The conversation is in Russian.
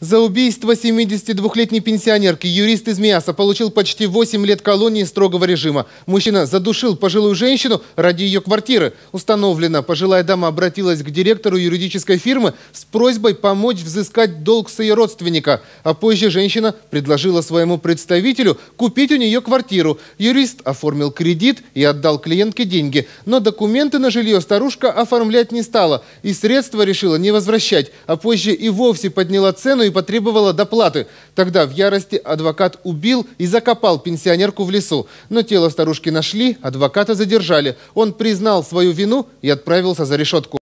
За убийство 72-летней пенсионерки юрист из Миаса получил почти 8 лет колонии строгого режима. Мужчина задушил пожилую женщину ради ее квартиры. Установлено, пожилая дама обратилась к директору юридической фирмы с просьбой помочь взыскать долг с ее родственника. А позже женщина предложила своему представителю купить у нее квартиру. Юрист оформил кредит и отдал клиентке деньги. Но документы на жилье старушка оформлять не стала. И средства решила не возвращать. А позже и вовсе подняла цену и потребовала доплаты. Тогда в ярости адвокат убил и закопал пенсионерку в лесу. Но тело старушки нашли, адвоката задержали. Он признал свою вину и отправился за решетку.